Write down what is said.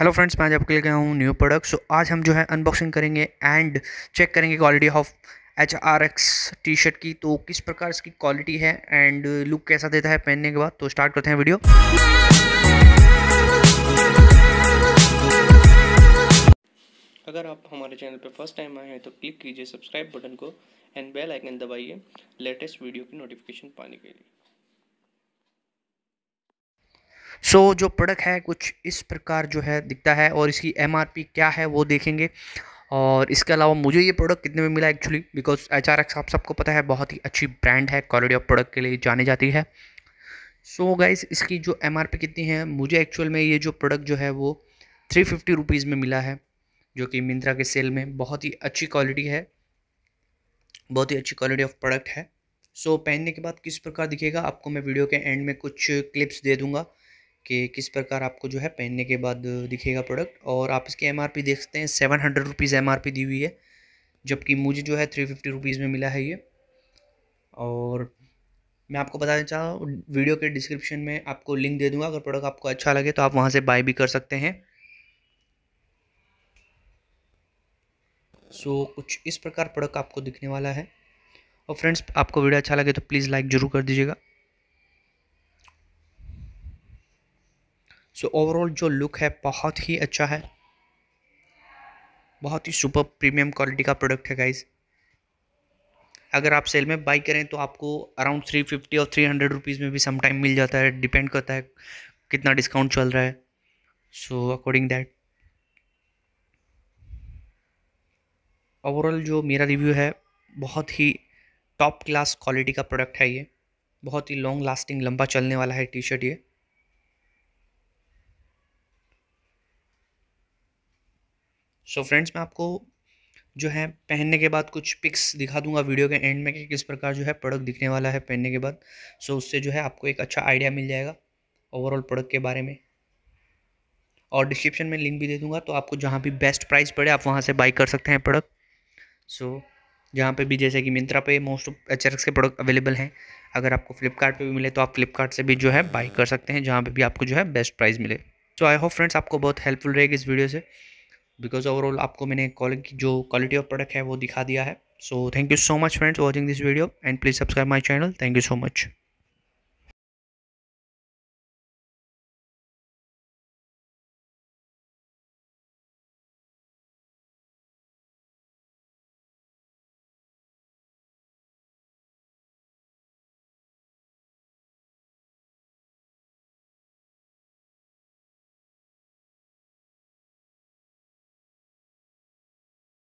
hello friends मैं आज आपके गया हूँ न्यू प्रोडक्ट सो आज हम जो है अनबॉक्सिंग करेंगे एंड चेक करेंगे quality of H R X T shirt की तो किस प्रकार इसकी क्वालिटी है एंड लुक कैसा देता है पहनने के बाद तो स्टार्ट करते हैं वीडियो अगर आप हमारे चैनल पर फर्स्ट टाइम आए हैं तो क्लिक कीजिए सब्सक्राइब बटन को एंड बेल आइकन दबाइए लेटेस्ट वीडियो की नोटिफिकेशन पाने के लिए सो so, जो प्रोडक्ट है कुछ इस प्रकार जो है दिखता है और इसकी एम क्या है वो देखेंगे और इसके अलावा मुझे ये प्रोडक्ट कितने में मिला actually because H R X आप सबको पता है बहुत ही अच्छी ब्रांड है क्वालिटी ऑफ प्रोडक्ट के लिए जानी जाती है सो so गाइज इसकी जो एम कितनी है मुझे एक्चुअल में ये जो प्रोडक्ट जो है वो थ्री फिफ्टी रुपीज़ में मिला है जो कि मिंत्रा के सेल में बहुत ही अच्छी क्वालिटी है बहुत ही अच्छी क्वालिटी ऑफ प्रोडक्ट है सो so, पहनने के बाद किस प्रकार दिखेगा आपको मैं वीडियो के एंड में कुछ क्लिप्स दे दूँगा कि किस प्रकार आपको जो है पहनने के बाद दिखेगा प्रोडक्ट और आप इसकी एम देख सकते हैं सेवन हंड्रेड रुपीज़ एम दी हुई है जबकि मुझे जो है थ्री फिफ्टी रुपीज़ में मिला है ये और मैं आपको बताना चाह रहा वीडियो के डिस्क्रिप्शन में आपको लिंक दे दूँगा अगर प्रोडक्ट आपको अच्छा लगे तो आप वहाँ से बाय भी कर सकते हैं सो so, कुछ इस प्रकार प्रोडक्ट आपको दिखने वाला है और फ्रेंड्स आपको वीडियो अच्छा लगे तो प्लीज़ लाइक ज़रूर कर दीजिएगा सो ओवरऑल जो लुक है बहुत ही अच्छा है बहुत ही सुपर प्रीमियम क्वालिटी का प्रोडक्ट है गाइज़ अगर आप सेल में बाई करें तो आपको अराउंड थ्री फिफ्टी और थ्री हंड्रेड रुपीज़ में भी समटाइम मिल जाता है डिपेंड करता है कितना डिस्काउंट चल रहा है सो अकॉर्डिंग दैट ओवरऑल जो मेरा रिव्यू है बहुत ही टॉप क्लास क्वालिटी का प्रोडक्ट है ये बहुत ही लॉन्ग लास्टिंग लंबा चलने वाला है टी शर्ट ये सो so फ्रेंड्स मैं आपको जो है पहनने के बाद कुछ पिक्स दिखा दूंगा वीडियो के एंड में कि किस प्रकार जो है प्रोडक्ट दिखने वाला है पहनने के बाद सो so उससे जो है आपको एक अच्छा आइडिया मिल जाएगा ओवरऑल प्रोडक्ट के बारे में और डिस्क्रिप्शन में लिंक भी दे दूंगा तो आपको जहाँ भी बेस्ट प्राइस पड़े आप वहाँ से बाई कर सकते हैं प्रोडक्ट सो so, जहाँ पे भी जैसे कि मिंत्रा पे most of H K product available हैं अगर आपको फ्लिपकार्ट भी मिले तो आप फ्लिपकार्ट से भी जो है बाई कर सकते हैं जहाँ पे भी आपको जो है बेस्ट प्राइस मिले सो आई होप फ्रेंड्स आपको बहुत हेल्पफुल रहेगी इस वीडियो से बिकॉज ओवरऑल आपको मैंने क्वालिटी जो क्वालिटी ऑफ प्रोडक्ट है वो दिखा दिया है so thank you so much friends watching this video and please subscribe my channel thank you so much